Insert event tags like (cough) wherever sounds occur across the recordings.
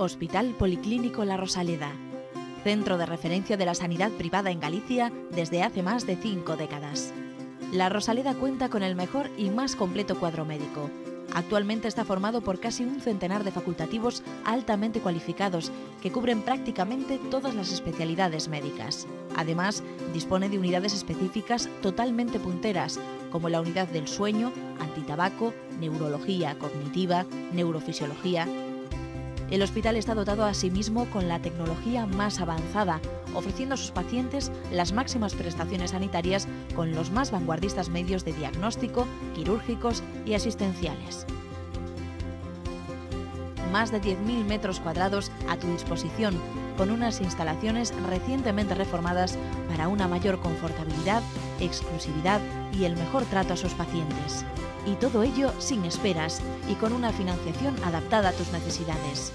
Hospital Policlínico La Rosaleda, centro de referencia de la sanidad privada en Galicia desde hace más de cinco décadas. La Rosaleda cuenta con el mejor y más completo cuadro médico. Actualmente está formado por casi un centenar de facultativos altamente cualificados que cubren prácticamente todas las especialidades médicas. Además, dispone de unidades específicas totalmente punteras, como la unidad del sueño, antitabaco, neurología cognitiva, neurofisiología, el hospital está dotado asimismo sí con la tecnología más avanzada, ofreciendo a sus pacientes las máximas prestaciones sanitarias con los más vanguardistas medios de diagnóstico, quirúrgicos y asistenciales más de 10.000 metros cuadrados a tu disposición, con unas instalaciones recientemente reformadas para una mayor confortabilidad, exclusividad y el mejor trato a sus pacientes. Y todo ello sin esperas y con una financiación adaptada a tus necesidades.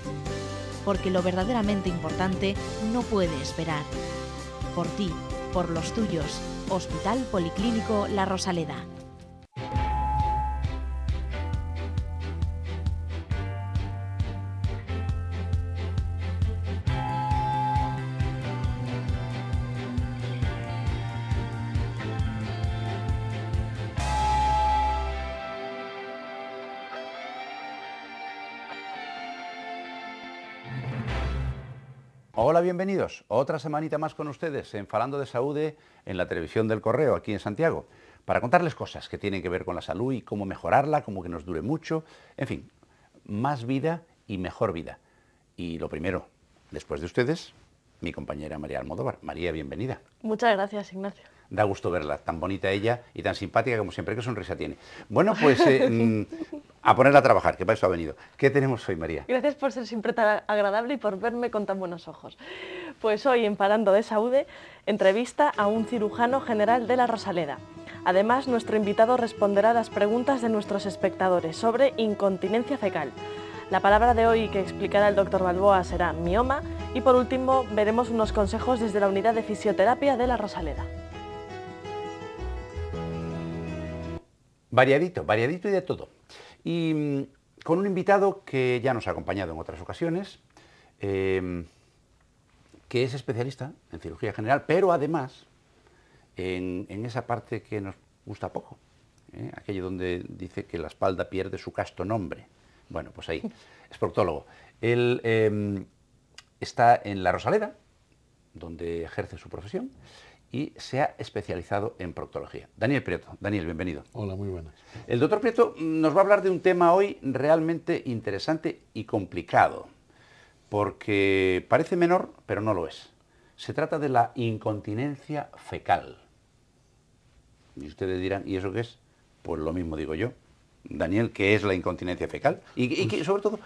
Porque lo verdaderamente importante no puede esperar. Por ti, por los tuyos, Hospital Policlínico La Rosaleda. Hola, bienvenidos. Otra semanita más con ustedes en Falando de Saúde en la televisión del correo aquí en Santiago para contarles cosas que tienen que ver con la salud y cómo mejorarla, cómo que nos dure mucho, en fin, más vida y mejor vida. Y lo primero, después de ustedes, mi compañera María Almodóvar. María, bienvenida. Muchas gracias, Ignacio da gusto verla, tan bonita ella y tan simpática como siempre. que sonrisa tiene. Bueno, pues eh, (laughs) mm, a ponerla a trabajar, que para eso ha venido. ¿Qué tenemos hoy, María? Gracias por ser siempre tan agradable y por verme con tan buenos ojos. Pues hoy, en Parando de Saúde, entrevista a un cirujano general de la Rosaleda. Además, nuestro invitado responderá a las preguntas de nuestros espectadores sobre incontinencia fecal. La palabra de hoy que explicará el doctor Balboa será mioma y por último veremos unos consejos desde la unidad de fisioterapia de la Rosaleda. Variadito, variadito y de todo. Y mm, con un invitado que ya nos ha acompañado en otras ocasiones, em, que es especialista en cirugía general, pero además en, esa parte que nos gusta poco, ¿eh? aquello donde dice que la espalda pierde su casto nombre. Bueno, pues ahí, (laughs) es proctólogo. Él em, está en La Rosaleda, donde ejerce su profesión y se ha especializado en proctología. Daniel Prieto, Daniel, bienvenido. Hola, muy buenas. El doctor Prieto nos va a hablar de un tema hoy realmente interesante y complicado, porque parece menor, pero no lo es. Se trata de la incontinencia fecal. Y ustedes dirán, ¿y eso qué es? Pues lo mismo digo yo. Daniel, ¿qué es la incontinencia fecal? Y, pues sobre todo,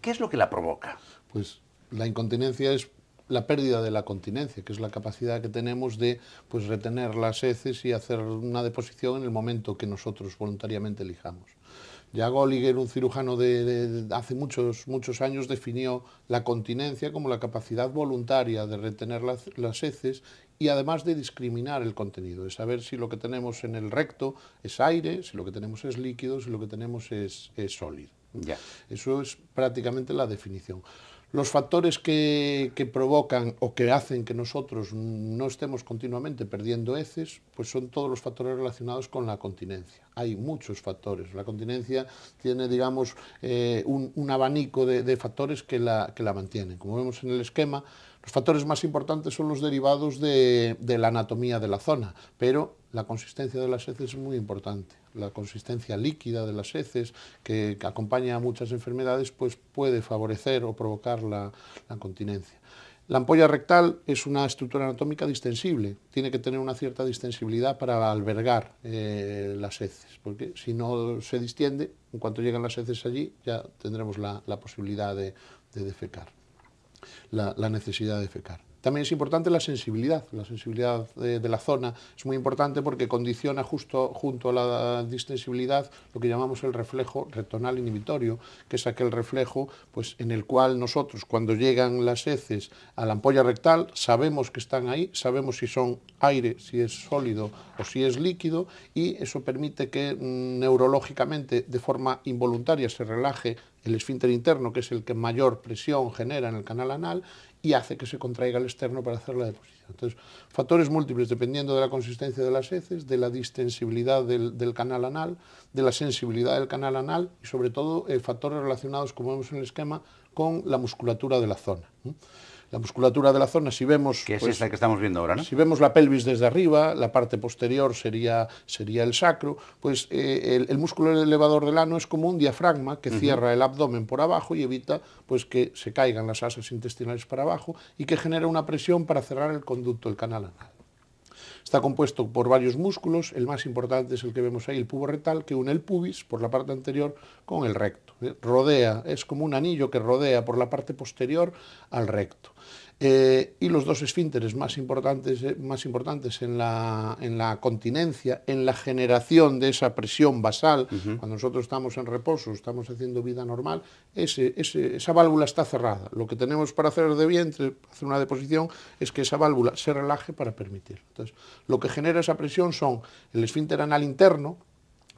¿qué es lo que la provoca? Pues la incontinencia es la pérdida de la continencia, que es la capacidad que tenemos de pues, retener las heces y hacer una deposición en el momento que nosotros voluntariamente elijamos. Ya Goliger, un cirujano de, hace muchos, muchos años, definió la continencia como la capacidad voluntaria de retener las, las, heces y además de discriminar el contenido, de saber si lo que tenemos en el recto es aire, si lo que tenemos es líquido, si lo que tenemos es, sólido. Ya. Eso es prácticamente la definición. Los factores que, provocan o que hacen que nosotros no estemos continuamente perdiendo heces, pues son todos los factores relacionados con la continencia. Hay muchos factores. La continencia tiene, digamos, eh, un, abanico de, factores que la, que la mantienen. Como vemos en el esquema, los factores más importantes son los derivados de, la anatomía de la zona, pero la consistencia de las heces es muy importante. La consistencia líquida de las heces, que, acompaña a muchas enfermedades, pues puede favorecer o provocar la, continencia. La ampolla rectal es una estructura anatómica distensible, tiene que tener una cierta distensibilidad para albergar eh, las heces, porque si no se distiende, en cuanto llegan las heces allí, ya tendremos la, posibilidad de defecar la, necesidad de fecar. También es importante la sensibilidad, la sensibilidad de, la zona es muy importante porque condiciona justo junto a la distensibilidad lo que llamamos el reflejo retonal inhibitorio, que es aquel reflejo pues, en el cual nosotros cuando llegan las heces a la ampolla rectal sabemos que están ahí, sabemos si son aire, si es sólido o si es líquido y eso permite que mm, neurológicamente de forma involuntaria se relaje el esfínter interno, que es el que mayor presión genera en el canal anal, y hace que se contraiga el externo para hacer la deposición. Entonces, factores múltiples dependiendo de la consistencia de las heces, de la distensibilidad del, canal anal, de la sensibilidad del canal anal y sobre todo eh, factores relacionados, como vemos en el esquema, con la musculatura de la zona la musculatura de la zona, si vemos... Que es pues, que estamos viendo ahora, Si vemos la pelvis desde arriba, la parte posterior sería, sería el sacro, pues eh, el, músculo elevador del ano es como un diafragma que cierra el abdomen por abajo y evita pues, que se caigan las asas intestinales para abajo y que genera una presión para cerrar el conducto, el canal anal. Está compuesto por varios músculos, el más importante es el que vemos ahí, el pubo rectal, que une el pubis por la parte anterior con el recto. ¿eh? Rodea, es como un anillo que rodea por la parte posterior al recto. Eh, y los dos esfínteres más importantes, eh, más importantes en, la, continencia, en la generación de esa presión basal, cuando nosotros estamos en reposo, estamos haciendo vida normal, esa válvula está cerrada. Lo que tenemos para hacer de vientre, hacer una deposición, es que esa válvula se relaje para permitir. Entonces, lo que genera esa presión son el esfínter anal interno,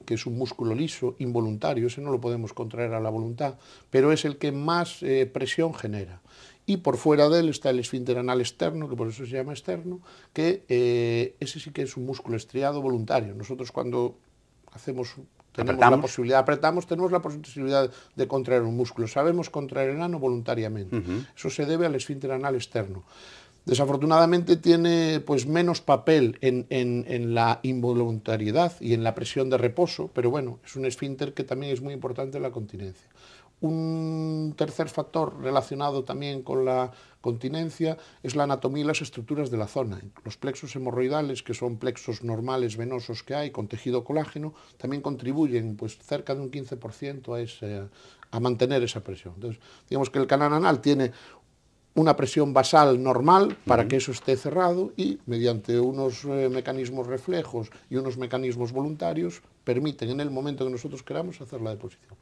que es un músculo liso, involuntario, ese no lo podemos contraer a la voluntad, pero es el que más eh, presión genera y por fuera de él está el esfínter anal externo, que por eso se llama externo, que eh, ese sí que es un músculo estriado voluntario. Nosotros cuando hacemos tenemos la posibilidad, apretamos, tenemos la posibilidad de contraer un músculo. Sabemos contraer el ano voluntariamente. Eso se debe al esfínter anal externo. Desafortunadamente tiene pues menos papel en, la involuntariedad y en la presión de reposo, pero bueno, es un esfínter que también es muy importante en la continencia. Un tercer factor relacionado también con la continencia es la anatomía y las estructuras de la zona. Los plexos hemorroidales, que son plexos normales venosos que hay con tejido colágeno, también contribuyen pues, cerca de un 15% a, mantener esa presión. Entonces, digamos que el canal anal tiene una presión basal normal para que eso esté cerrado y mediante unos eh, mecanismos reflejos y unos mecanismos voluntarios permiten en el momento que nosotros queramos hacer la deposición.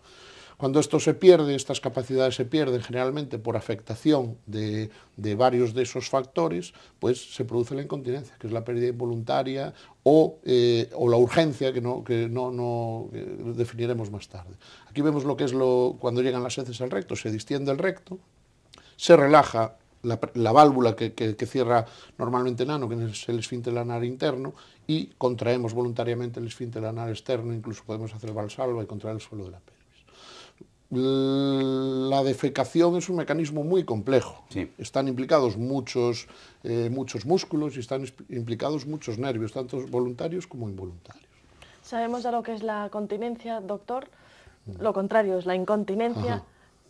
Cuando esto se pierde, estas capacidades se pierden generalmente por afectación de, varios de esos factores, pues se produce la incontinencia, que es la pérdida involuntaria o, eh, la urgencia, que no, definiremos más tarde. Aquí vemos lo que es cuando llegan las heces al recto, se distiende el recto, se relaja la, válvula que, cierra normalmente el ano, que es el esfínter lanar interno, y contraemos voluntariamente el esfínter lanar externo, incluso podemos hacer valsalva y contraer el suelo de la piel. La defecación es un mecanismo muy complejo. Están implicados muchos, eh, muchos músculos y están implicados muchos nervios, tanto voluntarios como involuntarios. Sabemos ya lo que es la continencia, doctor. Lo contrario es la incontinencia.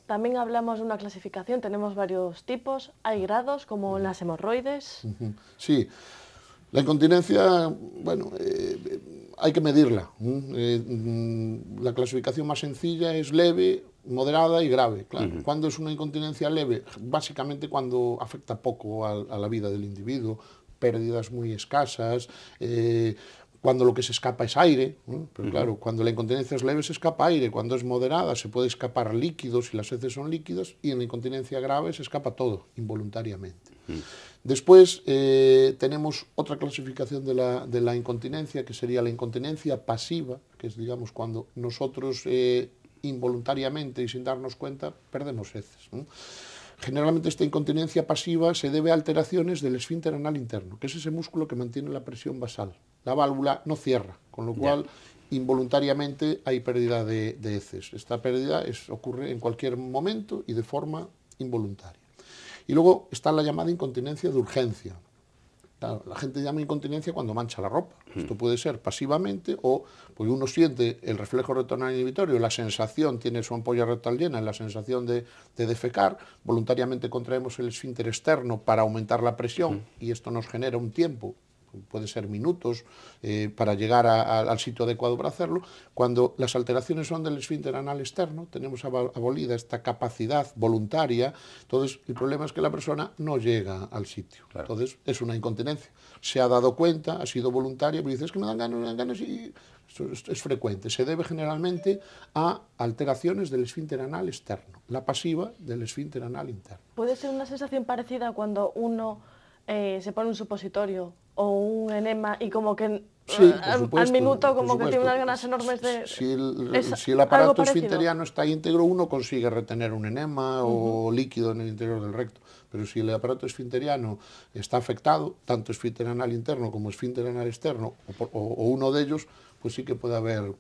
También hablamos de una clasificación, tenemos varios tipos, hay grados como las hemorroides. Sí, la incontinencia, bueno, eh, eh, hay que medirla. Mm, la clasificación más sencilla es leve moderada y grave, claro. Cuando es una incontinencia leve? Básicamente cuando afecta poco a, la vida del individuo, pérdidas muy escasas, eh, cuando lo que se escapa es aire, pero claro, cuando la incontinencia es leve se escapa aire, cuando es moderada se puede escapar líquidos y las heces son líquidos, y en la incontinencia grave se escapa todo, involuntariamente. Después eh, tenemos otra clasificación de la, incontinencia, que sería la incontinencia pasiva, que es, digamos, cuando nosotros... Eh, involuntariamente y sin darnos cuenta, perdemos heces. Generalmente esta incontinencia pasiva se debe a alteraciones del esfínter anal interno, que es ese músculo que mantiene la presión basal. La válvula no cierra, con lo cual involuntariamente hay pérdida de, heces. Esta pérdida ocurre en cualquier momento y de forma involuntaria. Y luego está la llamada incontinencia de urgencia, la gente llama incontinencia cuando mancha la ropa. Hmm. Esto puede ser pasivamente o porque uno siente el reflejo retornal inhibitorio, la sensación, tiene su ampolla rectal llena, la sensación de, defecar, voluntariamente contraemos el esfínter externo para aumentar la presión hmm. y esto nos genera un tiempo puede ser minutos, eh, para llegar al sitio adecuado para hacerlo. Cuando las alteraciones son del esfínter anal externo, tenemos abolida esta capacidad voluntaria, entonces el problema es que la persona no llega al sitio. Entonces es una incontinencia. Se ha dado cuenta, ha sido voluntaria, pero dices que me dan ganas, y es, es, frecuente. Se debe generalmente a alteraciones del esfínter anal externo, la pasiva del esfínter anal interno. Puede ser una sensación parecida cuando uno eh, se pone un supositorio o un enema y como que al minuto como que tiene unas ganas enormes de... Si el, aparato esfinteriano está íntegro, uno consigue retener un enema o líquido en el interior del recto. Pero si el aparato esfinteriano está afectado, tanto esfínter interno como esfínter externo, o, uno de ellos, pues sí que puede haber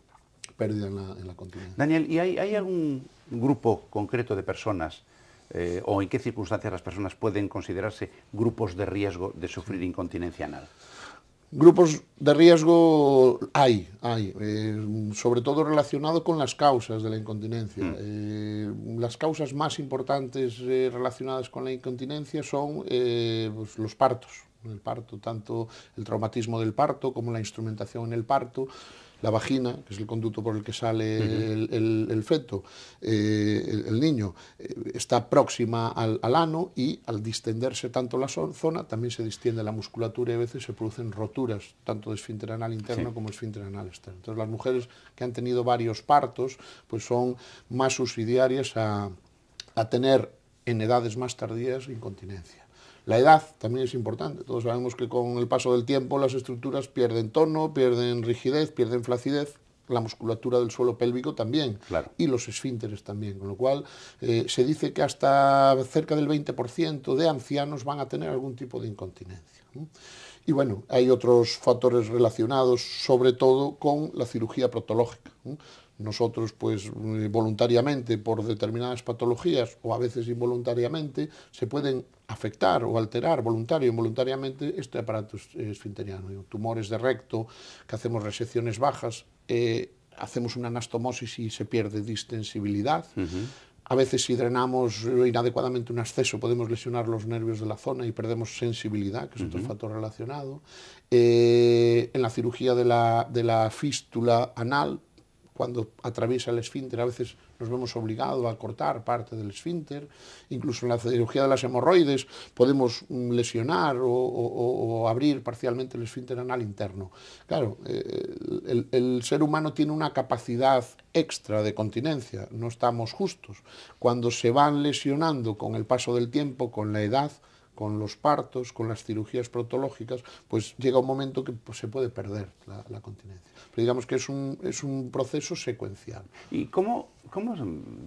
pérdida en la, en Daniel, ¿y hay algún grupo concreto de personas eh, o en qué circunstancias las personas pueden considerarse grupos de riesgo de sufrir incontinencia anal? Grupos de riesgo hay, hay, eh, sobre todo relacionado con las causas de la incontinencia. Mm. Eh, las causas más importantes relacionadas con la incontinencia son pues, los partos, el parto, tanto el traumatismo del parto como la instrumentación en el parto la vagina, que es el conducto por el que sale el, feto, eh, el, niño, eh, está próxima al, ano y al distenderse tanto la zona, también se distiende la musculatura y a veces se producen roturas, tanto de esfínter anal interno como esfínter anal externo. Entonces las mujeres que han tenido varios partos, pues son más subsidiarias a tener en edades más tardías incontinencia. La edad también es importante. Todos sabemos que con el paso del tiempo las estructuras pierden tono, pierden rigidez, pierden flacidez la musculatura del suelo pélvico también y los esfínteres también, con lo cual eh, se dice que hasta cerca del 20% de ancianos van a tener algún tipo de incontinencia. Y bueno, hay otros factores relacionados sobre todo con la cirugía protológica nosotros pues eh, voluntariamente por determinadas patologías o a veces involuntariamente se pueden afectar o alterar voluntario o involuntariamente este aparato esfinteriano. Tumores de recto, que hacemos resecciones bajas, eh, hacemos una anastomosis y se pierde distensibilidad. A veces si drenamos eh, inadecuadamente un exceso podemos lesionar los nervios de la zona y perdemos sensibilidad, que es otro factor relacionado. en la cirugía de la, de la fístula anal cuando atraviesa el esfínter a veces nos vemos obligados a cortar parte del esfínter, incluso en la cirugía de las hemorroides podemos mm, lesionar o, abrir parcialmente el esfínter anal interno. Claro, eh, el, ser humano tiene una capacidad extra de continencia, no estamos justos. Cuando se van lesionando con el paso del tiempo, con la edad, con los partos, con las cirugías protológicas, pues llega un momento que pues, se puede perder la, continencia. Pero digamos que es un, es un proceso secuencial. ¿Y cómo ¿Cómo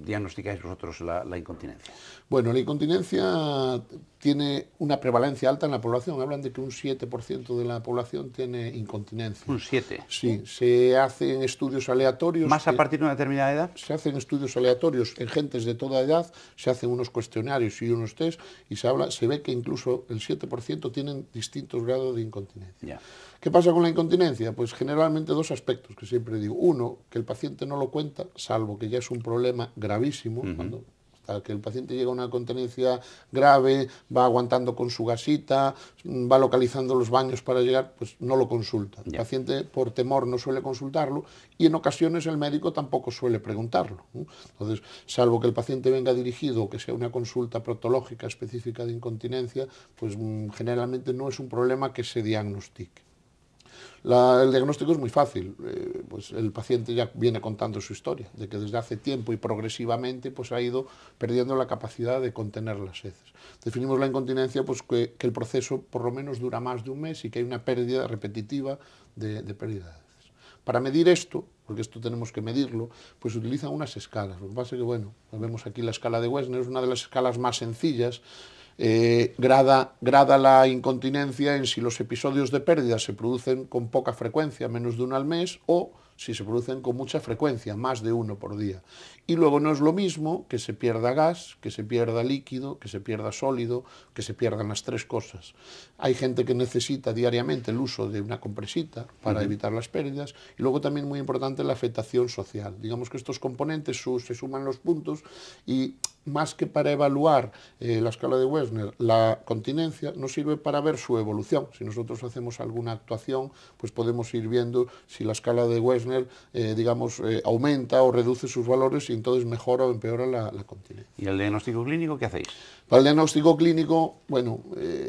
diagnosticáis vosotros la, incontinencia? Bueno, la incontinencia tiene una prevalencia alta en la población. Hablan de que un 7% de la población tiene incontinencia. ¿Un 7%? Sí, se hacen estudios aleatorios. ¿Más a partir de una determinada edad? Se hacen estudios aleatorios en gentes de toda edad, se hacen unos cuestionarios y unos test y se, habla, se ve que incluso el 7% tienen distintos grados de incontinencia. Ya. ¿Qué pasa con la incontinencia? Pues generalmente dos aspectos que siempre digo. Uno, que el paciente no lo cuenta, salvo que ya es un problema gravísimo, cuando que el paciente llega a una incontinencia grave, va aguantando con su gasita, mm, va localizando los baños para llegar, pues no lo consulta. El paciente por temor no suele consultarlo y en ocasiones el médico tampoco suele preguntarlo. Entonces, salvo que el paciente venga dirigido o que sea una consulta protológica específica de incontinencia, pues mm, generalmente no es un problema que se diagnostique el diagnóstico es muy fácil, eh, pues el paciente ya viene contando su historia, de que desde hace tiempo y progresivamente pues ha ido perdiendo la capacidad de contener las heces. Definimos la incontinencia pues que, el proceso por lo menos dura más de un mes y que hay una pérdida repetitiva de, pérdida de heces. Para medir esto, porque esto tenemos que medirlo, pues utilizan unas escalas. Lo que pasa es que, bueno, vemos aquí la escala de Wessner, es una de las escalas más sencillas, eh, grada, grada la incontinencia en si los episodios de pérdida se producen con poca frecuencia, menos de uno al mes, o si se producen con mucha frecuencia, más de uno por día. Y luego no es lo mismo que se pierda gas, que se pierda líquido, que se pierda sólido, que se pierdan las tres cosas. Hay gente que necesita diariamente el uso de una compresita para evitar las pérdidas y luego también muy importante la afectación social. Digamos que estos componentes se suman los puntos y más que para evaluar eh, la escala de Wessner, la continencia nos sirve para ver su evolución. Si nosotros hacemos alguna actuación, pues podemos ir viendo si la escala de Wessner, eh, digamos, eh, aumenta o reduce sus valores y entonces mejora o empeora la, continencia. ¿Y el diagnóstico clínico qué hacéis? Para el diagnóstico clínico, bueno,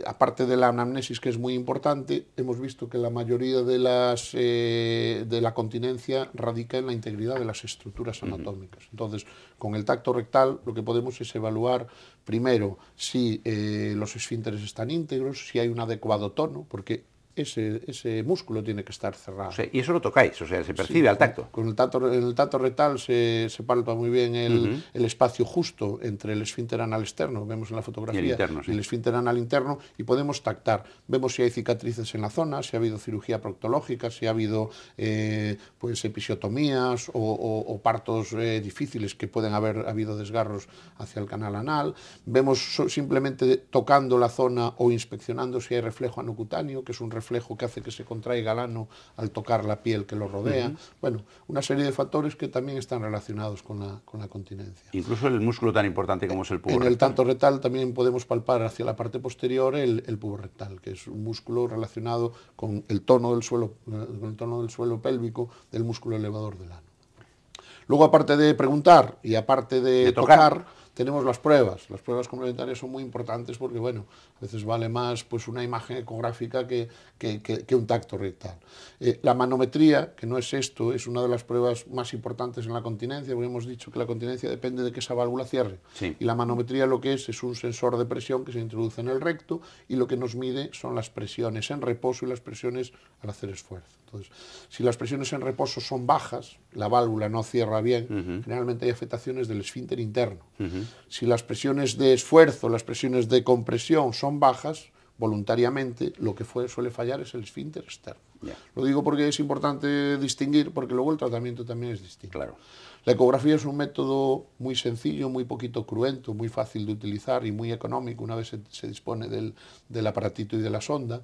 aparte de la anamnesis que es muy importante, hemos visto que la mayoría de, las, de la continencia radica en la integridad de las estructuras anatómicas. Entonces, con el tacto rectal lo que podemos es evaluar primero si eh, los esfínteres están íntegros, si hay un adecuado tono, porque ese, músculo tiene que estar cerrado. y eso lo tocáis, o sea, se percibe al tacto. Con el tacto, en el tacto retal se, se palpa muy bien el, espacio justo entre el esfínter anal externo, vemos en la fotografía, y el, esfínter anal interno, y podemos tactar. Vemos si hay cicatrices en la zona, si ha habido cirugía proctológica, si ha habido eh, pues episiotomías o, partos eh, difíciles que pueden haber habido desgarros hacia el canal anal. Vemos simplemente tocando la zona o inspeccionando si hay reflejo anocutáneo, que es un reflejo reflejo que hace que se contraiga el ano al tocar la piel que lo rodea. Bueno, una serie de factores que también están relacionados con la, continencia. Incluso el músculo tan importante como es el pubo En el tanto rectal también podemos palpar hacia la parte posterior el, pubo rectal, que es un músculo relacionado con el tono del suelo, eh, tono del suelo pélvico del músculo elevador del ano. Luego, aparte de preguntar y aparte de, tocar tenemos las pruebas. Las pruebas complementarias son muy importantes porque, bueno, a veces vale más pues, una imagen ecográfica que, un tacto rectal. Eh, la manometría, que no es esto, es una de las pruebas más importantes en la continencia, porque hemos dicho que la continencia depende de que esa válvula cierre. Y la manometría lo que es es un sensor de presión que se introduce en el recto y lo que nos mide son las presiones en reposo y las presiones al hacer esfuerzo. Entonces, si las presiones en reposo son bajas, la válvula no cierra bien, generalmente hay afectaciones del esfínter interno. Si las presiones de esfuerzo, las presiones de compresión son bajas voluntariamente, lo que fue, suele fallar es el esfínter externo. Lo digo porque es importante distinguir, porque luego el tratamiento también es distinto. Claro. La ecografía es un método muy sencillo, muy poquito cruento, muy fácil de utilizar y muy económico una vez se, dispone del, del aparatito y de la sonda,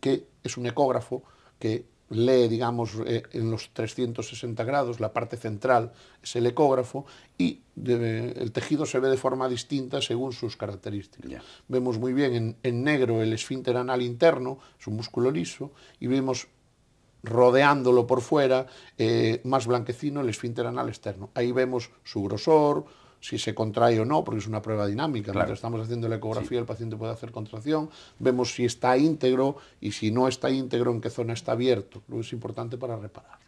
que es un ecógrafo que lee, digamos, eh, en los 360 grados, la parte central es el ecógrafo y el tejido se ve de forma distinta según sus características. Vemos muy bien en, negro el esfínter anal interno, es un músculo liso, y vemos rodeándolo por fuera, eh, más blanquecino el esfínter anal externo. Ahí vemos su grosor, si se contrae o no, porque es una prueba dinámica. Claro. estamos haciendo la ecografía, el paciente puede hacer contracción, vemos si está íntegro y si no está íntegro, en qué zona está abierto. Lo es importante para repararlo.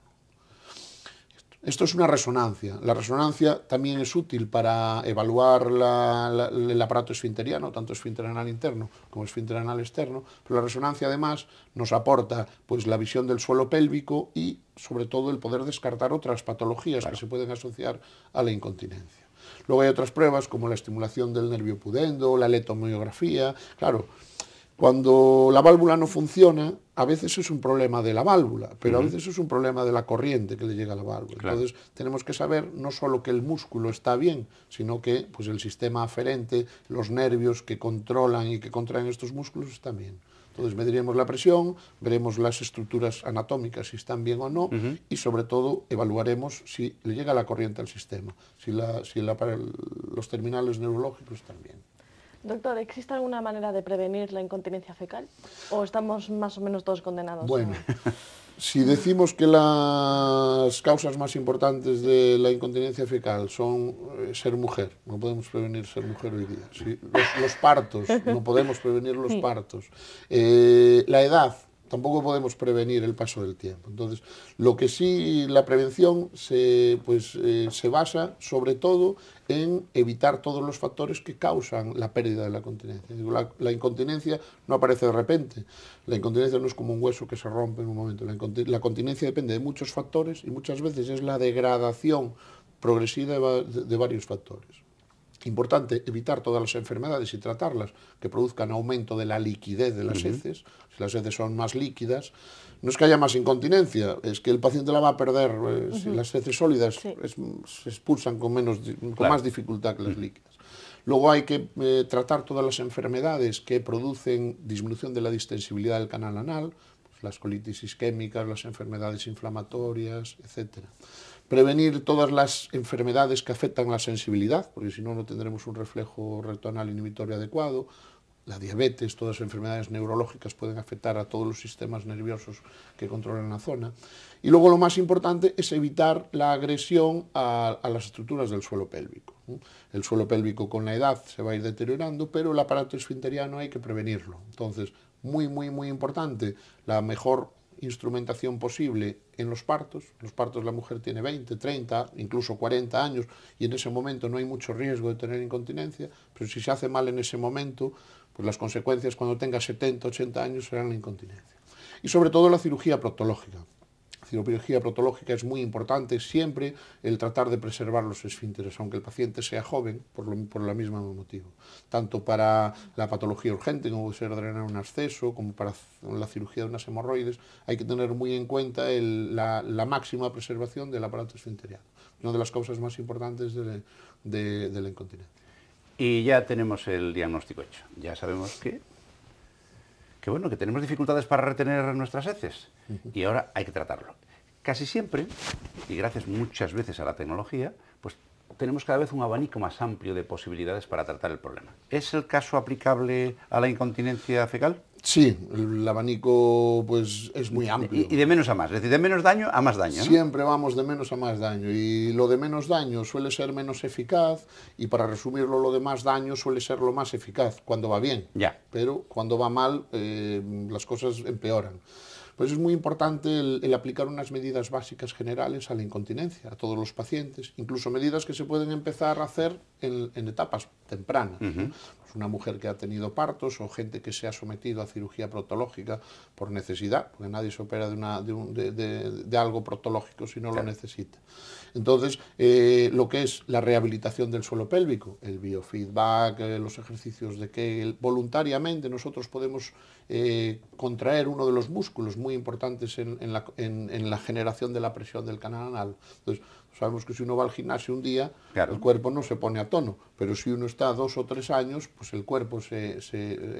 Esto es una resonancia. La resonancia también es útil para evaluar el aparato esfinteriano, tanto esfínter anal interno como esfínter anal externo, pero la resonancia además nos aporta pues, la visión del suelo pélvico y sobre todo el poder descartar otras patologías que se pueden asociar a la incontinencia. Luego hay otras pruebas como la estimulación del nervio pudendo, la letomiografía, claro. Cuando la válvula no funciona, a veces es un problema de la válvula, pero a veces es un problema de la corriente que le llega a la válvula. Entonces, tenemos que saber no solo que el músculo está bien, sino que pues, el sistema aferente, los nervios que controlan y que contraen estos músculos están bien. Entonces mediremos la presión, veremos las estructuras anatómicas si están bien o no y sobre todo evaluaremos si le llega la corriente al sistema, si, los terminales neurológicos están bien. Doctor, ¿existe alguna manera de prevenir la incontinencia fecal? ¿O estamos más o menos todos condenados? Bueno, (laughs) Si decimos que las causas más importantes de la incontinencia fecal son eh, ser mujer, no podemos prevenir ser mujer hoy día. los, partos, (laughs) no podemos prevenir los partos. Eh, la edad, tampoco podemos prevenir el paso del tiempo. Entonces, lo que sí la prevención se, pues, eh, se basa sobre todo en evitar todos los factores que causan la pérdida de la continencia. La, incontinencia no aparece de repente. La incontinencia no es como un hueso que se rompe en un momento. La, continencia depende de muchos factores y muchas veces es la degradación progresiva de varios factores. Importante evitar todas las enfermedades y tratarlas que produzcan aumento de la liquidez de las heces. Si las heces son más líquidas, no es que haya más incontinencia, es que el paciente la va a perder. Eh, si las heces sólidas se expulsan con, menos, más dificultad que las líquidas. Luego hay que eh, tratar todas las enfermedades que producen disminución de la distensibilidad del canal anal, pues, las colitis isquémicas, las enfermedades inflamatorias, etcétera prevenir todas las enfermedades que afectan la sensibilidad, porque si no, no tendremos un reflejo rectonal inhibitorio adecuado, la diabetes, todas las enfermedades neurológicas pueden afectar a todos los sistemas nerviosos que controlan la zona. Y luego lo más importante es evitar la agresión a, a, las estructuras del suelo pélvico. El suelo pélvico con la edad se va a ir deteriorando, pero el aparato esfinteriano hay que prevenirlo. Entonces, muy, muy, muy importante, la mejor instrumentación posible en los partos. En los partos la mujer tiene 20, 30, incluso 40 años y en ese momento no hay mucho riesgo de tener incontinencia, pero si se hace mal en ese momento, pues las consecuencias cuando tenga 70, 80 años serán la incontinencia. Y sobre todo la cirugía proctológica la cirugía protológica es muy importante siempre el tratar de preservar los esfínteres, aunque el paciente sea joven, por, por el mismo motivo. Tanto para la patología urgente, como puede ser drenar un absceso, como para la cirugía de unas hemorroides, hay que tener muy en cuenta la, máxima preservación del aparato esfinteriano, una de las causas más importantes de, de la incontinencia. Y ya tenemos el diagnóstico hecho, ya sabemos que que bueno, que tenemos dificultades para retener nuestras heces y ahora hay que tratarlo. Casi siempre, y gracias muchas veces a la tecnología, pues tenemos cada vez un abanico más amplio de posibilidades para tratar el problema. ¿Es el caso aplicable a la incontinencia fecal? Sí, el abanico pues es muy amplio. Y, de menos a más, es decir, de menos daño a más daño. Siempre vamos de menos a más daño y lo de menos daño suele ser menos eficaz y para resumirlo lo de más daño suele ser lo más eficaz cuando va bien. Pero cuando va mal eh, las cosas empeoran. Pues es muy importante el, aplicar unas medidas básicas generales a la incontinencia, a todos los pacientes, incluso medidas que se pueden empezar a hacer en, etapas tempranas una mujer que ha tenido partos o gente que se ha sometido a cirugía protológica por necesidad, porque nadie se opera de, una, de, algo protológico si no lo necesita. Entonces, eh, lo que es la rehabilitación del suelo pélvico, el biofeedback, eh, los ejercicios de que voluntariamente nosotros podemos eh, contraer uno de los músculos muy importantes en, la, generación de la presión del canal anal. Sabemos que si uno va al gimnasio un día, el cuerpo no se pone a tono, pero si uno está dos o tres años, pues el cuerpo, se,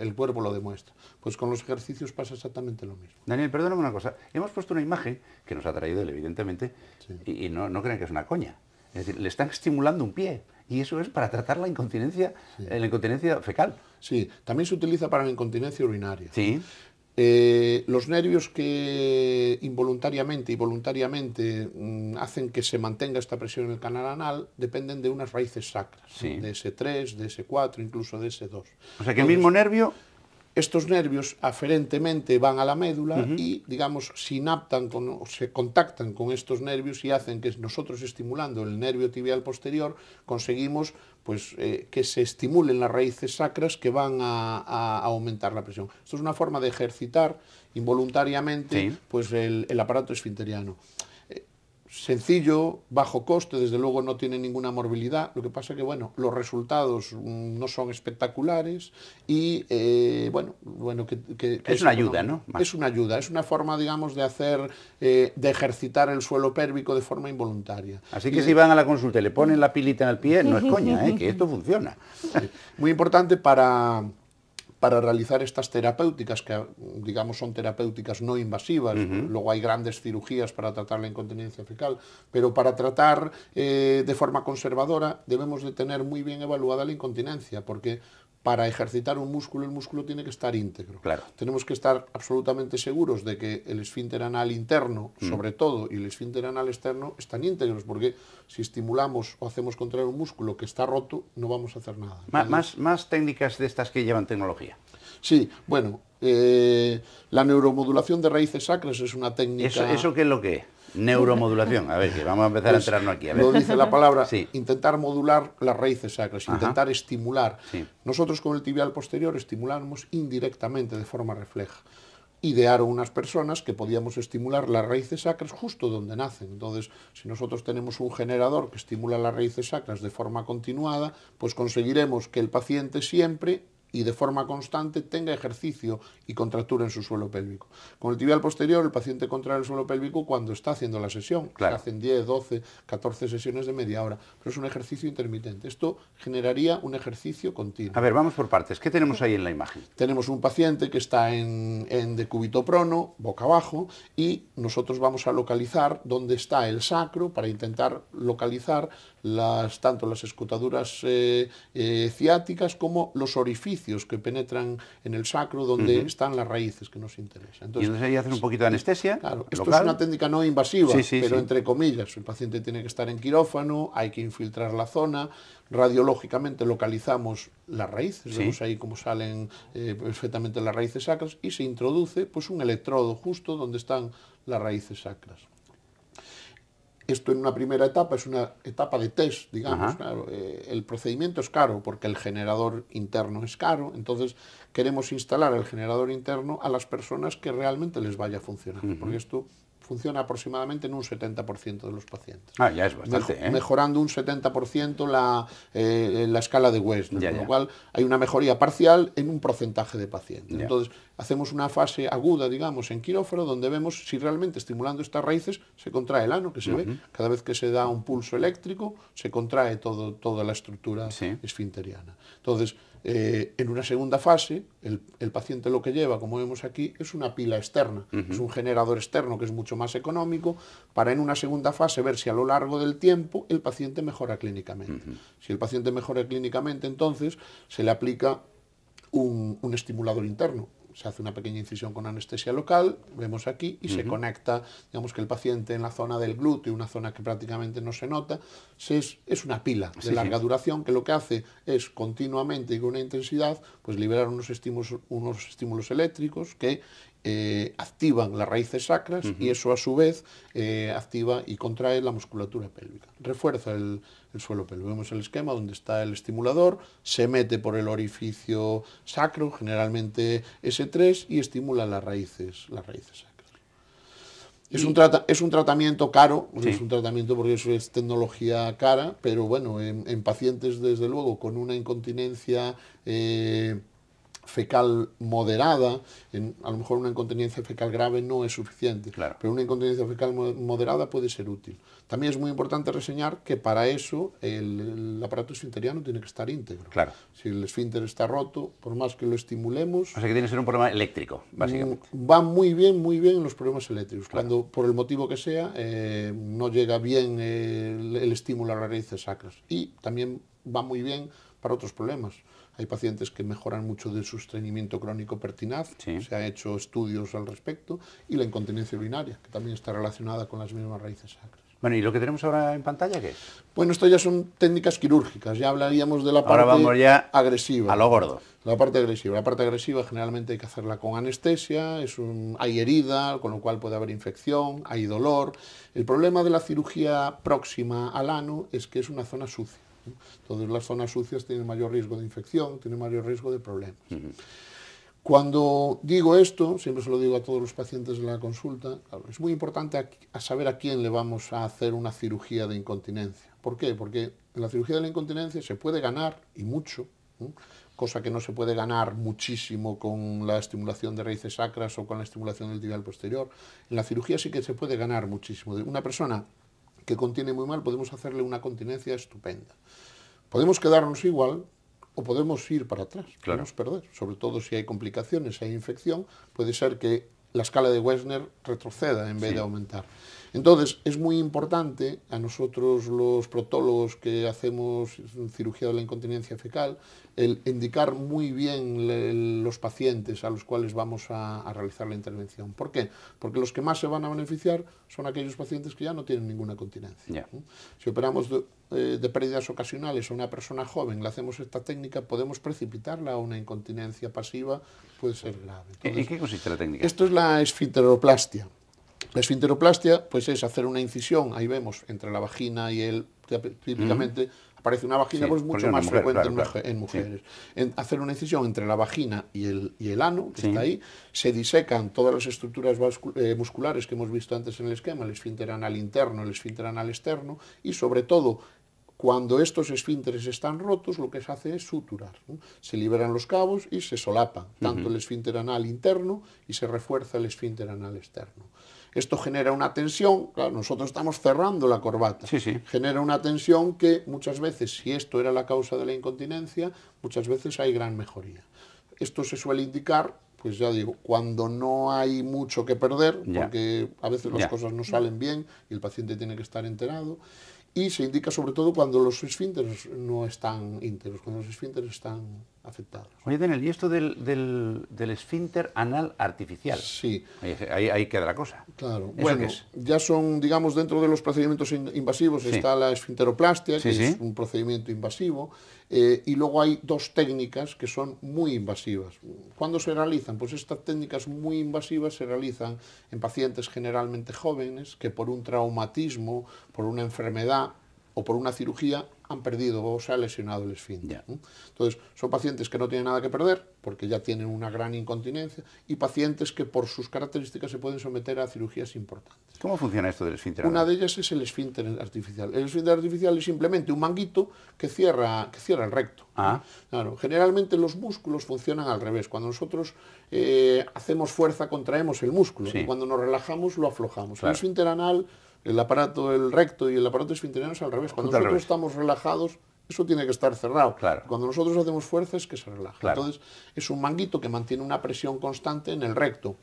el cuerpo lo demuestra. Pues con los ejercicios pasa exactamente lo mismo. Daniel, perdóname una cosa. Hemos puesto una imagen que nos ha traído él, evidentemente, y, no, no crean que es una coña. Es decir, le están estimulando un pie y eso es para tratar la incontinencia, eh, la incontinencia fecal. Sí, también se utiliza para la incontinencia urinaria. Sí. Eh, los nervios que involuntariamente y voluntariamente mm, hacen que se mantenga esta presión en el canal anal dependen de unas raíces sacras, de S3, de S4, incluso de S2. O sea que el mismo nervio estos nervios aferentemente van a la médula y, digamos, sinaptan se contactan con estos nervios y hacen que nosotros estimulando el nervio tibial posterior conseguimos pues, eh, que se estimulen las raíces sacras que van a, aumentar la presión. Esto es una forma de ejercitar involuntariamente pues, el, el aparato esfinteriano sencillo, bajo coste, desde luego no tiene ninguna morbilidad, lo que pasa que bueno, los resultados mm, no son espectaculares y eh, bueno, bueno que, es, una ayuda, ¿no? Es una ayuda, es una forma, digamos, de hacer, eh, de ejercitar el suelo pélvico de forma involuntaria. Así que si van a la consulta y le ponen la pilita en el pie, no es coña, ¿eh? que esto funciona. Muy importante para para realizar estas terapéuticas, que digamos son terapéuticas no invasivas, luego hay grandes cirugías para tratar la incontinencia fecal, pero para tratar eh, de forma conservadora debemos de tener muy bien evaluada la incontinencia, porque para ejercitar un músculo, el músculo tiene que estar íntegro. Claro. Tenemos que estar absolutamente seguros de que el esfínter anal interno, mm. sobre todo, y el esfínter anal externo están íntegros, porque si estimulamos o hacemos contraer un músculo que está roto, no vamos a hacer nada. Más, técnicas de estas que llevan tecnología. Sí, bueno, eh, la neuromodulación de raíces sacras es una técnica... ¿Eso, eso qué es lo que es? Neuromodulación. A ver, vamos a empezar a pues, entrarnos aquí. Lo dice la palabra, intentar modular las raíces sacras, intentar estimular. Nosotros con el tibial posterior estimulamos indirectamente, de forma refleja. Idearon unas personas que podíamos estimular las raíces sacras justo donde nacen. Entonces, si nosotros tenemos un generador que estimula las raíces sacras de forma continuada, pues conseguiremos que el paciente siempre y de forma constante tenga ejercicio y contractura en su suelo pélvico. Con el tibial posterior, el paciente contrae el suelo pélvico cuando está haciendo la sesión. Claro. Hacen 10, 12, 14 sesiones de media hora, pero es un ejercicio intermitente. Esto generaría un ejercicio continuo. A ver, vamos por partes. ¿Qué tenemos ahí en la imagen? Tenemos un paciente que está en, en decúbito prono, boca abajo, y nosotros vamos a localizar dónde está el sacro para intentar localizar las, tanto las escotaduras eh, eh, ciáticas como los orificios que penetran en el sacro donde están las raíces que nos interesan. Entonces, y entonces ahí hacen un poquito de anestesia. Claro, esto es una técnica no invasiva, pero entre comillas. El paciente tiene que estar en quirófano, hay que infiltrar la zona, radiológicamente localizamos las raíces, vemos ahí cómo salen eh, perfectamente las raíces sacras y se introduce pues, un electrodo justo donde están las raíces sacras. Esto en una primera etapa es una etapa de test, digamos. Eh, el procedimiento es caro porque el generador interno es caro, entonces queremos instalar el generador interno a las personas que realmente les vaya a funcionar, porque esto funciona aproximadamente en un 70% de los pacientes. Ah, ya es bastante. ¿eh? Mejorando un 70% la, eh, la, escala de West, con lo cual hay una mejoría parcial en un porcentaje de pacientes. Entonces, hacemos una fase aguda, digamos, en quirófano, donde vemos si realmente estimulando estas raíces se contrae el ano, que se ve, cada vez que se da un pulso eléctrico, se contrae todo, toda la estructura esfinteriana. Entonces, eh, en una segunda fase, el, paciente lo que lleva, como vemos aquí, es una pila externa, es un generador externo que es mucho más económico, para en una segunda fase ver si a lo largo del tiempo el paciente mejora clínicamente. Si el paciente mejora clínicamente, entonces se le aplica un estimulador interno, se hace una pequeña incisión con anestesia local, vemos aquí, y se conecta, digamos que el paciente en la zona del glúteo, una zona que prácticamente no se nota, es, es, una pila de larga duración que lo que hace es continuamente y con una intensidad, pues liberar unos estímulos, unos estímulos eléctricos que eh, activan las raíces sacras y eso a su vez eh, activa y contrae la musculatura pélvica. Refuerza el, suelo pélvico. Vemos el esquema donde está el estimulador, se mete por el orificio sacro, generalmente S3, y estimula las raíces, las raíces sacras. Es un, trata, es un tratamiento caro, es un tratamiento porque eso es tecnología cara, pero bueno, en, pacientes desde luego con una incontinencia eh, fecal moderada, en, a lo mejor una incontinencia fecal grave no es suficiente, pero una incontinencia fecal moderada puede ser útil. También es muy importante reseñar que para eso el, aparato esfinteriano tiene que estar íntegro. Si el esfínter está roto, por más que lo estimulemos... O sea que tiene que ser un problema eléctrico, mm, básicamente. Va muy bien, muy bien en los problemas eléctricos. Cuando, por el motivo que sea, eh, no llega bien el, el estímulo a las raíces sacras. Y también va muy bien para otros problemas. Hay pacientes que mejoran mucho su estreñimiento crónico pertinaz, se han hecho estudios al respecto, y la incontinencia urinaria, que también está relacionada con las mismas raíces sacras. Bueno, ¿y lo que tenemos ahora en pantalla qué es? Bueno, esto ya son técnicas quirúrgicas, ya hablaríamos de la ahora vamos ya agresiva. A lo gordo. La parte agresiva. La parte agresiva generalmente hay que hacerla con anestesia, es hay herida, con lo cual puede haber infección, hay dolor. El problema de la cirugía próxima al ano es que es una zona sucia. Entonces las zonas sucias tienen mayor riesgo de infección, tienen mayor riesgo de problemas. Cuando digo esto, siempre se lo digo a todos los pacientes en la consulta, es muy importante saber a quién le vamos a hacer una cirugía de incontinencia. ¿Por qué? Porque en la cirugía de la incontinencia se puede ganar, y mucho, cosa que no se puede ganar muchísimo con la estimulación de raíces sacras o con la estimulación del tibial posterior. En la cirugía sí que se puede ganar muchísimo. Una persona que contiene muy mal, podemos hacerle una continencia estupenda. Podemos quedarnos igual o podemos ir para atrás, podemos perder. Sobre todo si hay complicaciones, si hay infección, puede ser que la escala de Wessner retroceda en vez de aumentar. Entonces, es muy importante a nosotros los protólogos que hacemos cirugía de la incontinencia fecal, el indicar muy bien los pacientes a los cuales vamos a, realizar la intervención. ¿Por qué? Porque los que más se van a beneficiar son aquellos pacientes que ya no tienen ninguna continencia. Si operamos eh, de, pérdidas ocasionales a una persona joven, le hacemos esta técnica, podemos precipitarla a una incontinencia pasiva, puede ser grave. ¿Y qué consiste la técnica? Esto es la esfiteroplastia. La esfinteroplastia pues es hacer una incisión, ahí vemos, entre la vagina y el... Típicamente aparece una vagina, pues mucho más frecuente en, mujeres. hacer una incisión entre la vagina y el, ano, que está ahí, se disecan todas las estructuras eh, musculares que hemos visto antes en el esquema, el esfínter anal interno, el esfínter anal externo, y sobre todo cuando estos esfínteres están rotos, lo que se hace es suturar. Se liberan los cabos y se solapan, tanto el esfínter anal interno y se refuerza el esfínter anal externo. Esto genera una tensión, claro, nosotros estamos cerrando la corbata, genera una tensión que muchas veces, si esto era la causa de la incontinencia, muchas veces hay gran mejoría. Esto se suele indicar, pues ya digo, cuando no hay mucho que perder, porque a veces las cosas no salen bien y el paciente tiene que estar enterado y se indica sobre todo cuando los esfínteres no están íntegros, cuando los esfínteres están afectados. Oye, Daniel, ¿y esto del, del, esfínter anal artificial? Sí. Ahí, queda la cosa. Claro. bueno, ya son, digamos, dentro de los procedimientos invasivos está la esfinteroplastia, que es un procedimiento invasivo, eh, y luego hay dos técnicas que son muy invasivas. ¿Cuándo se realizan? Pues estas técnicas muy invasivas se realizan en pacientes generalmente jóvenes que por un traumatismo, por una enfermedad, o por una cirugía han perdido o se ha lesionado el esfínter. Entonces, son pacientes que no tienen nada que perder porque ya tienen una gran incontinencia y pacientes que por sus características se pueden someter a cirugías importantes. ¿Cómo funciona esto del esfínter? Una de ellas es el esfínter artificial. El esfínter artificial es simplemente un manguito que cierra, que cierra el recto. Ah. Claro, generalmente los músculos funcionan al revés. Cuando nosotros eh, hacemos fuerza, contraemos el músculo. Y cuando nos relajamos, lo aflojamos. El esfínter anal el aparato del recto y el aparato esfinteriano es al revés. Cuando nosotros estamos relajados, eso tiene que estar cerrado. Cuando nosotros hacemos fuerza es que se relaja. Entonces es un manguito que mantiene una presión constante en el recto.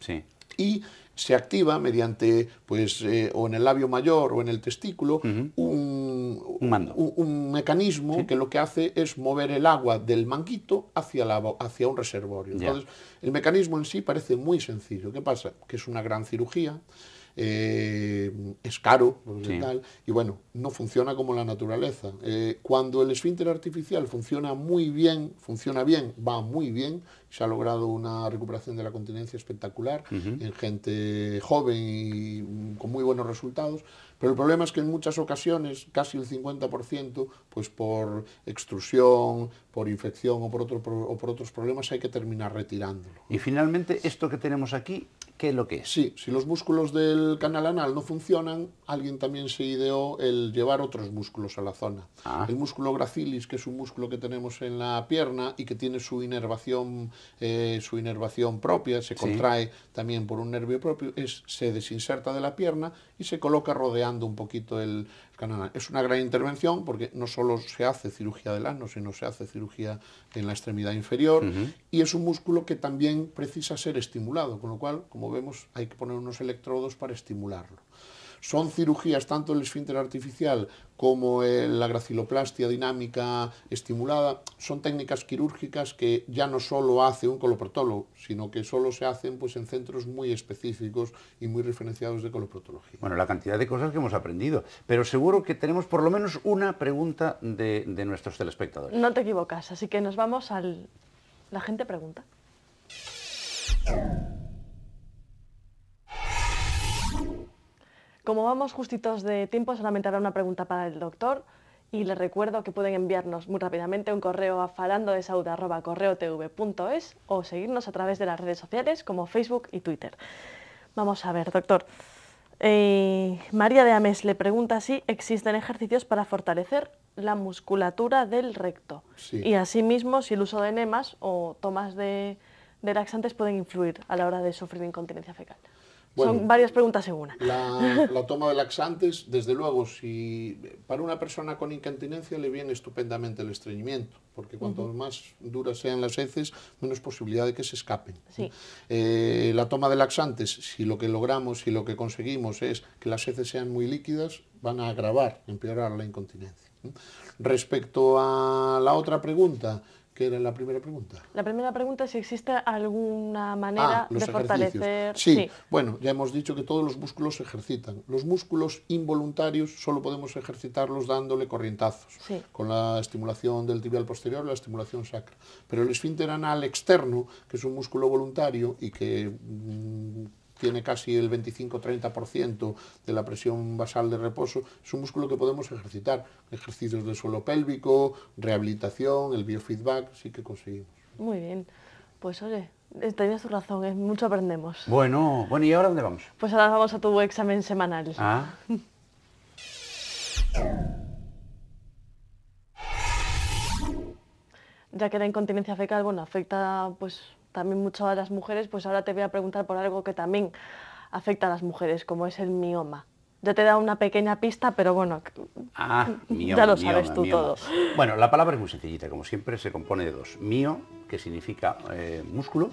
Y se activa mediante, pues, eh, o en el labio mayor o en el testículo, un, mecanismo que lo que hace es mover el agua del manguito hacia, hacia un reservorio. Entonces, el mecanismo en sí parece muy sencillo. ¿Qué pasa? Que es una gran cirugía eh, es caro, tal, y bueno, no funciona como la naturaleza. Eh, cuando el esfínter artificial funciona muy bien, funciona bien, va muy bien, se ha logrado una recuperación de la continencia espectacular en gente joven y con muy buenos resultados, pero el problema es que en muchas ocasiones, casi el 50%, pues por extrusión, por infección o por, o por otros problemas, hay que terminar retirándolo. Y finalmente, esto que tenemos aquí ¿Qué es lo que Sí, si los músculos del canal anal no funcionan, alguien también se ideó el llevar otros músculos a la zona. Ah. El músculo gracilis, que es un músculo que tenemos en la pierna y que tiene su inervación, eh, su inervación propia, se contrae también por un nervio propio, es, se desinserta de la pierna y se coloca rodeando un poquito el, es una gran intervención porque no solo se hace cirugía del ano, sino se hace cirugía en la extremidad inferior y es un músculo que también precisa ser estimulado, con lo cual, como vemos, hay que poner unos electrodos para estimularlo. Son cirugías tanto el esfínter artificial como la graciloplastia dinámica estimulada, son técnicas quirúrgicas que ya no solo hace un coloprotólogo, sino que solo se hacen pues, en centros muy específicos y muy referenciados de coloprotología. Bueno, la cantidad de cosas que hemos aprendido, pero seguro que tenemos por lo menos una pregunta de, de nuestros telespectadores. No te equivocas, así que nos vamos al... La gente pregunta. Como vamos justitos de tiempo, solamente habrá una pregunta para el doctor y les recuerdo que pueden enviarnos muy rápidamente un correo a falandodesaud.correotv.es o seguirnos a través de las redes sociales como Facebook y Twitter. Vamos a ver, doctor. Eh, María de Ames le pregunta si existen ejercicios para fortalecer la musculatura del recto y asimismo si el uso de enemas o tomas de, de laxantes pueden influir a la hora de sufrir incontinencia fecal. Son varias preguntas en (laughs) La, toma de laxantes, desde luego, si para una persona con incontinencia le viene estupendamente el estreñimiento, porque cuanto más duras sean las heces, menos posibilidad de que se escapen. Eh, la toma de laxantes, si lo que logramos, si lo que conseguimos es que las heces sean muy líquidas, van a agravar, empeorar la incontinencia. Respecto a la otra pregunta, era la primera pregunta? La primera pregunta es si existe alguna ah, manera de ejercicios. fortalecer... Sí. sí, bueno, ya hemos dicho que todos los músculos se ejercitan. Los músculos involuntarios solo podemos ejercitarlos dándole corrientazos, con la estimulación del tibial posterior, la estimulación sacra. Pero el esfínter anal externo, que es un músculo voluntario y que mm, tiene casi el 25-30% de la presión basal de reposo, es un músculo que podemos ejercitar. Ejercicios del suelo pélvico, rehabilitación, el biofeedback, sí que conseguimos. Muy bien. Pues oye, eh, tenías razón, ¿eh? mucho aprendemos. Bueno, bueno, ¿y ahora dónde vamos? Pues ahora vamos a tu examen semanal. Ah. (laughs) ya que la incontinencia fecal, bueno, afecta pues también mucho a las mujeres, pues ahora te voy a preguntar por algo que también afecta a las mujeres, como es el mioma. Ya te he dado una pequeña pista, pero bueno, ah, (laughs) ya lo sabes tú todo. Bueno, la palabra es muy sencillita, como siempre, se compone de dos. Mio, que significa eh, músculo,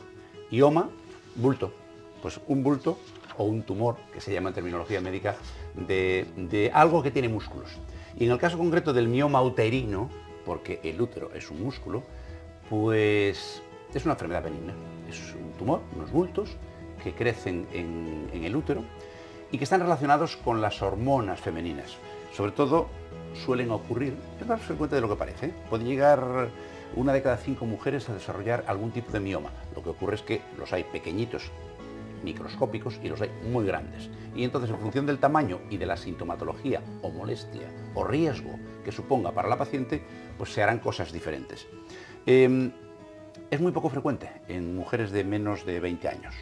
y oma, bulto. Pues un bulto o un tumor, que se llama en terminología médica, de, de algo que tiene músculos. Y en el caso concreto del mioma uterino, porque el útero es un músculo, pues es una enfermedad benigna, es un tumor, unos bultos que crecen en, el útero y que están relacionados con las hormonas femeninas. Sobre todo suelen ocurrir, es más frecuente de lo que parece, ¿eh? puede llegar una de cada cinco mujeres a desarrollar algún tipo de mioma. Lo que ocurre es que los hay pequeñitos, microscópicos, y los hay muy grandes. Y entonces, en función del tamaño y de la sintomatología o molestia o riesgo que suponga para la paciente, pues se harán cosas diferentes. Em, es muy poco frecuente en mujeres de menos de 20 años.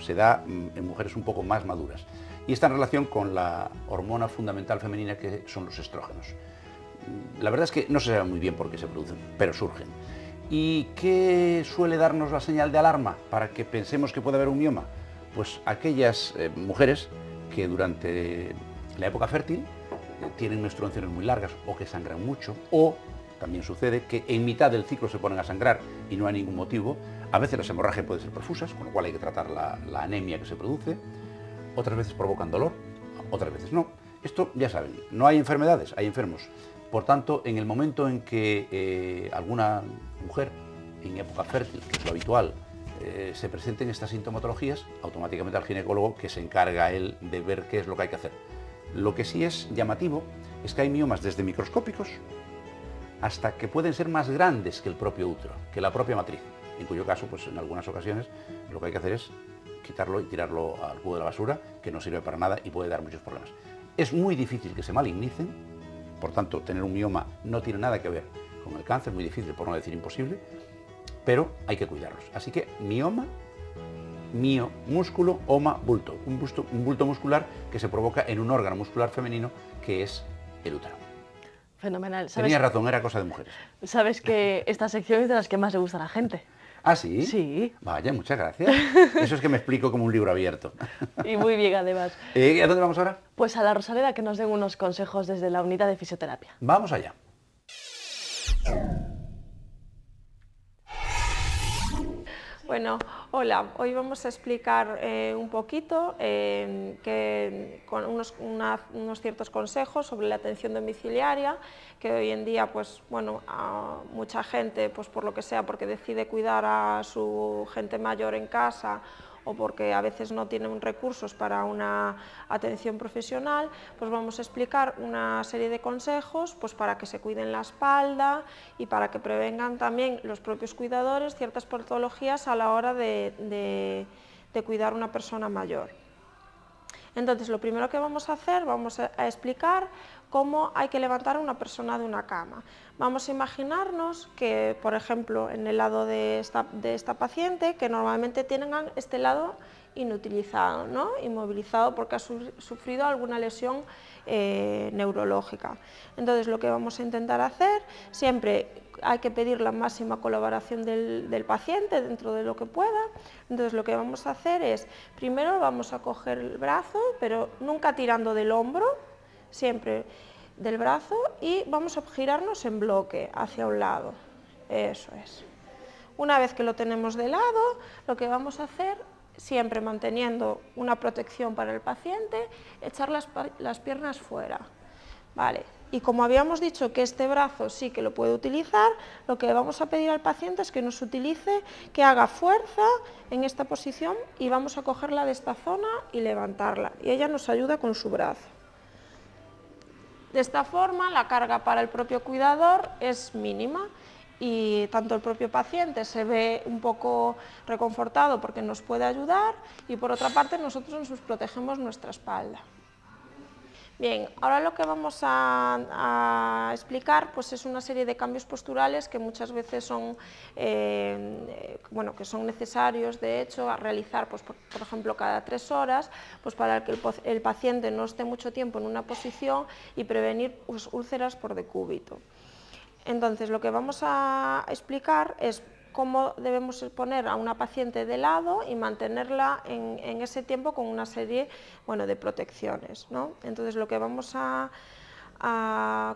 Se da mm, en mujeres un poco más maduras. Y está en relación con la hormona fundamental femenina que son los estrógenos. La verdad es que no se sabe muy bien por qué se producen, pero surgen. ¿Y qué suele darnos la señal de alarma para que pensemos que puede haber un mioma? Pues aquellas eh, mujeres que durante la época fértil eh, tienen menstruaciones muy largas o que sangran mucho o también sucede, que en mitad del ciclo se ponen a sangrar y no hay ningún motivo. A veces las hemorragias pueden ser profusas, con lo cual hay que tratar la, anemia que se produce. Otras veces provocan dolor, otras veces no. Esto ya saben, no hay enfermedades, hay enfermos. Por tanto, en el momento en que eh, alguna mujer en época fértil, que es lo habitual, eh, se presenten estas sintomatologías, automáticamente al ginecólogo que se encarga él de ver qué es lo que hay que hacer. Lo que sí es llamativo es que hay miomas desde microscópicos hasta que pueden ser más grandes que el propio útero, que la propia matriz, en cuyo caso, pues en algunas ocasiones, lo que hay que hacer es quitarlo y tirarlo al cubo de la basura, que no sirve para nada y puede dar muchos problemas. Es muy difícil que se malignicen, por tanto, tener un mioma no tiene nada que ver con el cáncer, muy difícil, por no decir imposible, pero hay que cuidarlos. Así que mioma, mio, músculo, oma, bulto. Un, bulto, un bulto muscular que se provoca en un órgano muscular femenino que es el útero. Fenomenal. Tenía razón, era cosa de mujeres. Sabes que esta sección es de las que más le gusta a la gente. ¿Ah, sí? Sí. Vaya, muchas gracias. Eso es que me explico como un libro abierto. (laughs) Y muy bien, además. Eh, ¿Y ¿A dónde vamos ahora? Pues a la Rosaleda, que nos den unos consejos desde la unidad de fisioterapia. Vamos allá. Bueno, hola, hoy vamos a explicar eh, un poquito eh, con unos, ciertos consejos sobre la atención domiciliaria, que hoy en día, pues bueno, mucha gente, pues por lo que sea, porque decide cuidar a su gente mayor en casa o porque a veces no tienen recursos para una atención profesional, pues vamos a explicar una serie de consejos pues para que se cuiden la espalda y para que prevengan también los propios cuidadores ciertas patologías a la hora de, de cuidar una persona mayor. Entonces, lo primero que vamos a hacer, vamos a explicar cómo hay que levantar a una persona de una cama. Vamos a imaginarnos que, por ejemplo, en el lado de esta, paciente, que normalmente tienen este lado inutilizado, inmovilizado porque ha sufrido alguna lesión eh, neurológica. Entonces lo que vamos a intentar hacer, siempre hay que pedir la máxima colaboración del, paciente dentro de lo que pueda, entonces lo que vamos a hacer es, primero vamos a coger el brazo, pero nunca tirando del hombro, siempre del brazo y vamos a girarnos en bloque hacia un lado. Eso es. Una vez que lo tenemos de lado, lo que vamos a hacer, siempre manteniendo una protección para el paciente, echar las, las piernas fuera. Vale. Y como habíamos dicho que este brazo sí que lo puede utilizar, lo que vamos a pedir al paciente es que nos utilice, que haga fuerza en esta posición y vamos a cogerla de esta zona y levantarla. Y ella nos ayuda con su brazo. De esta forma, la carga para el propio cuidador es mínima y tanto el propio paciente se ve un poco reconfortado porque nos puede ayudar y por otra parte nosotros nos protegemos nuestra espalda. Bien, ahora lo que vamos a, explicar pues es una serie de cambios posturales que muchas veces son, eh, bueno, que son necesarios de hecho a realizar, pues, por, ejemplo, cada tres horas, pues para que el, paciente no esté mucho tiempo en una posición y prevenir úlceras por decúbito. Entonces, lo que vamos a explicar es cómo debemos poner a una paciente de lado y mantenerla en, ese tiempo con una serie bueno, de protecciones. ¿no? Entonces lo que vamos a,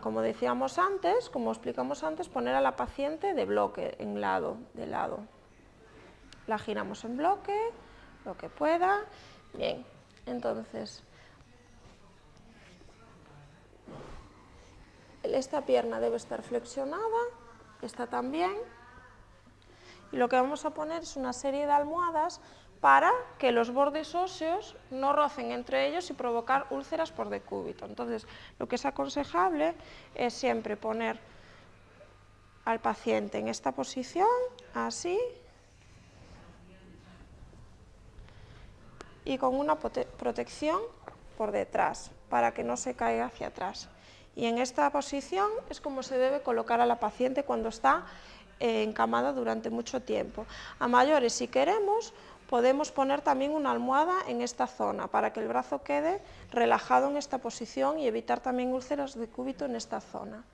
como decíamos antes, como explicamos antes, poner a la paciente de bloque, en lado, de lado. La giramos en bloque, lo que pueda. Bien, entonces, esta pierna debe estar flexionada, esta también, y lo que vamos a poner es una serie de almohadas para que los bordes óseos no rocen entre ellos y provocar úlceras por decúbito. Entonces, lo que es aconsejable es siempre poner al paciente en esta posición, así, y con una protección por detrás, para que no se caiga hacia atrás. Y en esta posición es como se debe colocar a la paciente cuando está encamada durante mucho tiempo. A mayores, si queremos, podemos poner también una almohada en esta zona para que el brazo quede relajado en esta posición y evitar también úlceras de cúbito en esta zona.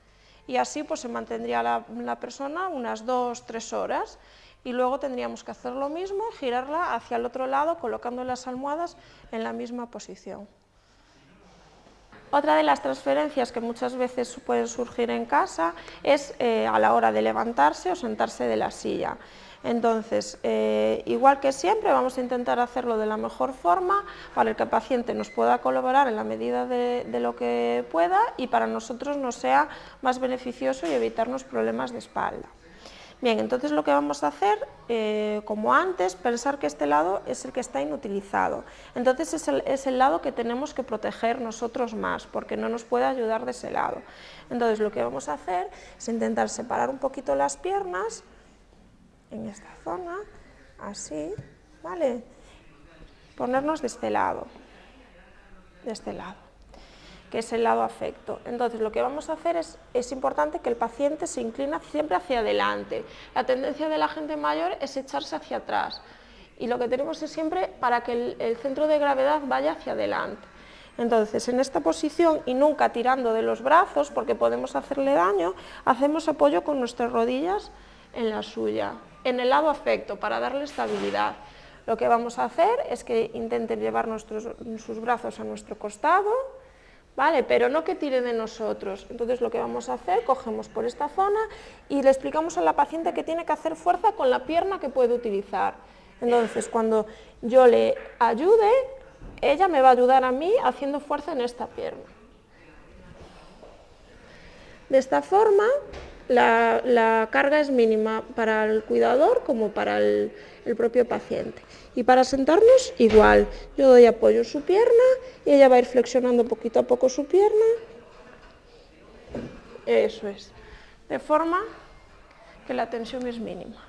Y así pues, se mantendría la, persona unas 2-3 horas y luego tendríamos que hacer lo mismo, girarla hacia el otro lado colocando las almohadas en la misma posición. Otra de las transferencias que muchas veces pueden surgir en casa es eh, a la hora de levantarse o sentarse de la silla. Entonces, eh, igual que siempre, vamos a intentar hacerlo de la mejor forma para que el paciente nos pueda colaborar en la medida de lo que pueda y para nosotros nos sea más beneficioso y evitarnos problemas de espalda. Bien, entonces lo que vamos a hacer, eh, como antes, pensar que este lado es el que está inutilizado. Entonces es el, es el, lado que tenemos que proteger nosotros más, porque no nos puede ayudar de ese lado. Entonces lo que vamos a hacer es intentar separar un poquito las piernas, en esta zona, así, ¿vale? Ponernos de este lado, de este lado que es el lado afecto. Entonces, lo que vamos a hacer es, es importante que el paciente se inclina siempre hacia adelante. La tendencia de la gente mayor es echarse hacia atrás y lo que tenemos es siempre para que el, centro de gravedad vaya hacia adelante. Entonces, en esta posición y nunca tirando de los brazos, porque podemos hacerle daño, hacemos apoyo con nuestras rodillas en la suya, en el lado afecto, para darle estabilidad. Lo que vamos a hacer es que intenten llevar nuestros, sus brazos a nuestro costado, ¿vale? Pero no que tire de nosotros. Entonces lo que vamos a hacer, cogemos por esta zona y le explicamos a la paciente que tiene que hacer fuerza con la pierna que puede utilizar. Entonces cuando yo le ayude, ella me va a ayudar a mí haciendo fuerza en esta pierna. De esta forma, la, carga es mínima para el cuidador como para el propio paciente. Y para sentarnos, igual. Yo doy apoyo en su pierna y ella va a ir flexionando poquito a poco su pierna. Eso es. De forma que la tensión es mínima.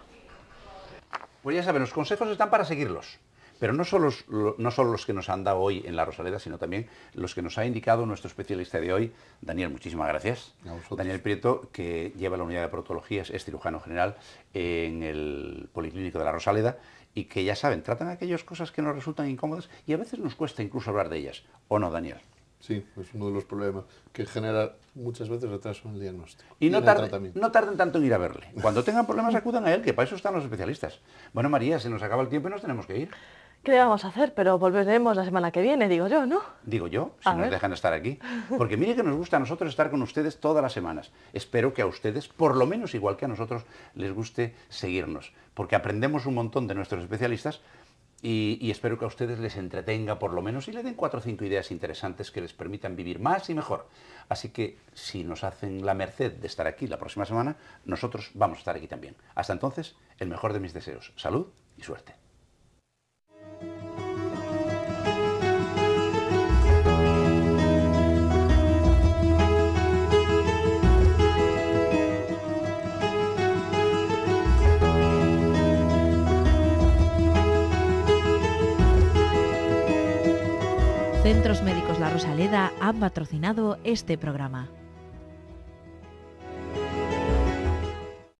Pues ya saben, los consejos están para seguirlos. Pero no solo, no solo los que nos han dado hoy en La Rosaleda, sino también los que nos ha indicado nuestro especialista de hoy, Daniel, muchísimas gracias. Daniel Prieto, que lleva la unidad de protologías, es cirujano general en el Policlínico de La Rosaleda y que ya saben, tratan aquellas cosas que nos resultan incómodas y a veces nos cuesta incluso hablar de ellas, ¿o no, Daniel? Sí, es uno de los problemas que genera muchas veces retraso en el diagnóstico. Y, y no, también no tarden tanto en ir a verle. Cuando tengan problemas acudan a él, que para eso están los especialistas. Bueno, María, se nos acaba el tiempo y nos tenemos que ir. ¿Qué vamos a hacer? Pero volveremos la semana que viene, digo yo, ¿no? Digo yo, si nos dejan estar aquí. (laughs) Porque mire que nos gusta a nosotros estar con ustedes todas las semanas. Espero que a ustedes, por lo menos igual que a nosotros, les guste seguirnos. Porque aprendemos un montón de nuestros especialistas y, y espero que a ustedes les entretenga por lo menos y le den cuatro o cinco ideas interesantes que les permitan vivir más y mejor. Así que si nos hacen la merced de estar aquí la próxima semana, nosotros vamos a estar aquí también. Hasta entonces, el mejor de mis deseos. Salud y suerte. La Rosaleda ha patrocinado este programa.